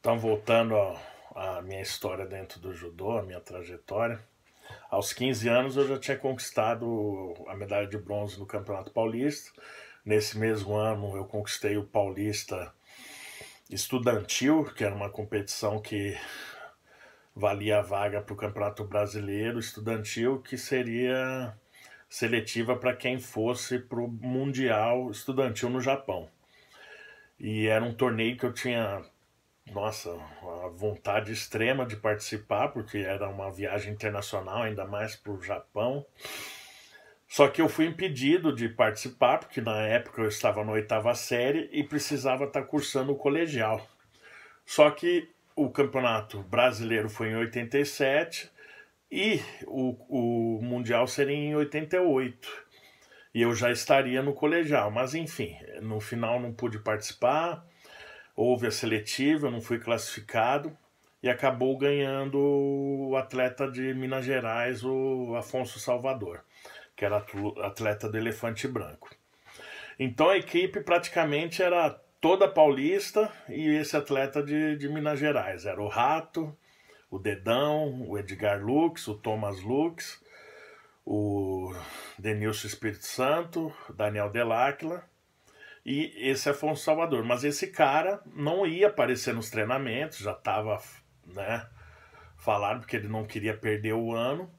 Então, voltando à minha história dentro do judô, a minha trajetória. Aos 15 anos eu já tinha conquistado a medalha de bronze no Campeonato Paulista. Nesse mesmo ano eu conquistei o Paulista Estudantil, que era uma competição que valia a vaga para o Campeonato Brasileiro Estudantil, que seria seletiva para quem fosse para o Mundial Estudantil no Japão. E era um torneio que eu tinha nossa, a vontade extrema de participar, porque era uma viagem internacional, ainda mais para o Japão. Só que eu fui impedido de participar, porque na época eu estava na oitava série e precisava estar tá cursando o colegial. Só que o campeonato brasileiro foi em 87 e o, o Mundial seria em 88. E eu já estaria no colegial, mas enfim, no final não pude participar houve a seletiva, eu não fui classificado e acabou ganhando o atleta de Minas Gerais, o Afonso Salvador, que era atleta do elefante branco. Então a equipe praticamente era toda paulista e esse atleta de, de Minas Gerais. Era o Rato, o Dedão, o Edgar Lux, o Thomas Lux, o Denilson Espírito Santo, Daniel Delacla e esse é Afonso Salvador. Mas esse cara não ia aparecer nos treinamentos, já estava, né? falado porque ele não queria perder o ano.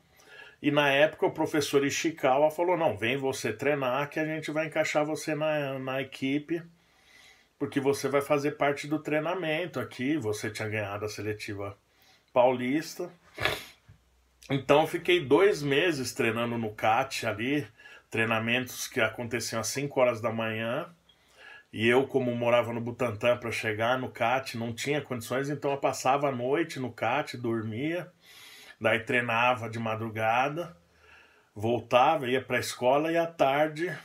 E na época o professor Ishikawa falou: não, vem você treinar que a gente vai encaixar você na, na equipe, porque você vai fazer parte do treinamento aqui. Você tinha ganhado a seletiva paulista. Então eu fiquei dois meses treinando no CAT ali, treinamentos que aconteciam às 5 horas da manhã e eu, como morava no Butantã para chegar no CAT, não tinha condições, então eu passava a noite no CAT, dormia, daí treinava de madrugada, voltava, ia para a escola e à tarde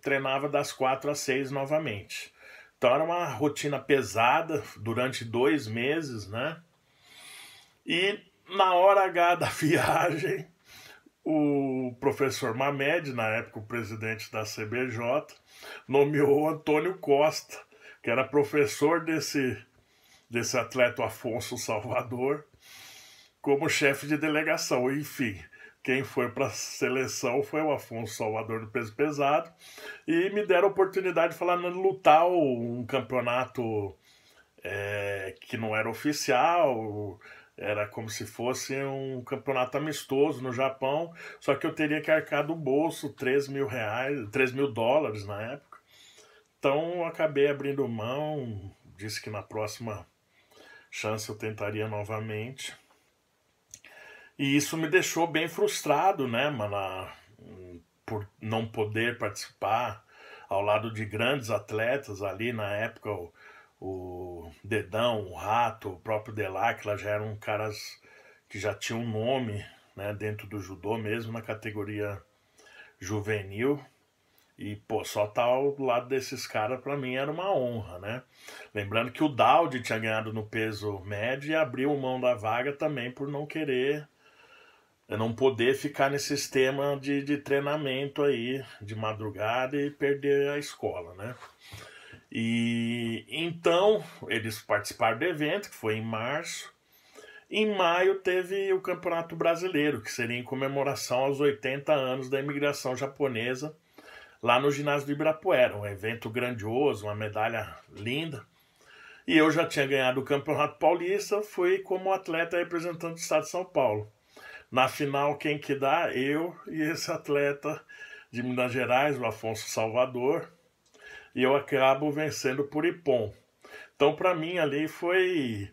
treinava das quatro às seis novamente. Então era uma rotina pesada durante dois meses, né? E na hora H da viagem, o professor Mamed, na época o presidente da CBJ, nomeou Antônio Costa, que era professor desse, desse atleta Afonso Salvador, como chefe de delegação. Enfim, quem foi para a seleção foi o Afonso Salvador do peso pesado e me deram a oportunidade de falar de lutar um campeonato é, que não era oficial era como se fosse um campeonato amistoso no Japão, só que eu teria que arcar do bolso 3 mil reais, 3 mil dólares na época. Então eu acabei abrindo mão, disse que na próxima chance eu tentaria novamente. E isso me deixou bem frustrado, né, mano, por não poder participar ao lado de grandes atletas ali na época. O, o Dedão, o Rato, o próprio delac lá já eram caras que já tinham um nome né, dentro do judô mesmo na categoria juvenil. E, pô, só estar tá ao lado desses caras para mim era uma honra, né? Lembrando que o Daldi tinha ganhado no peso médio e abriu mão da vaga também por não querer, eh, não poder ficar nesse sistema de, de treinamento aí de madrugada e perder a escola, né? E então eles participaram do evento, que foi em março. Em maio teve o Campeonato Brasileiro, que seria em comemoração aos 80 anos da imigração japonesa lá no ginásio do Ibirapuera, um evento grandioso, uma medalha linda. E eu já tinha ganhado o Campeonato Paulista, fui como atleta representante do estado de São Paulo. Na final quem que dá? Eu e esse atleta de Minas Gerais, o Afonso Salvador e eu acabo vencendo por Ipom. Então, para mim, ali foi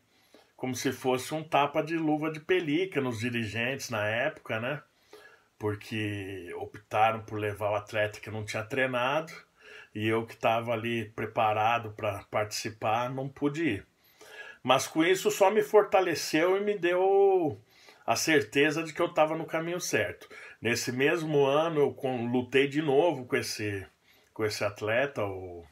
como se fosse um tapa de luva de pelica nos dirigentes na época, né? Porque optaram por levar o atleta que não tinha treinado e eu que estava ali preparado para participar não pude ir. Mas com isso só me fortaleceu e me deu a certeza de que eu estava no caminho certo. Nesse mesmo ano eu lutei de novo com esse com esse atleta, o,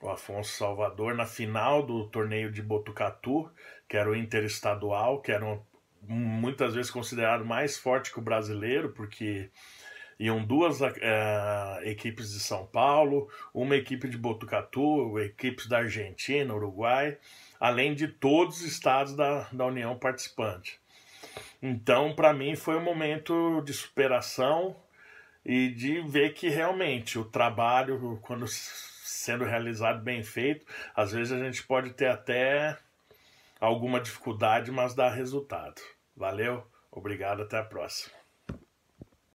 o Afonso Salvador, na final do torneio de Botucatu, que era o interestadual, que era um, muitas vezes considerado mais forte que o brasileiro, porque iam duas uh, equipes de São Paulo, uma equipe de Botucatu, equipes da Argentina, Uruguai, além de todos os estados da, da União participante. Então, para mim, foi um momento de superação, e de ver que realmente o trabalho, quando sendo realizado bem feito, às vezes a gente pode ter até alguma dificuldade, mas dá resultado. Valeu, obrigado, até a próxima.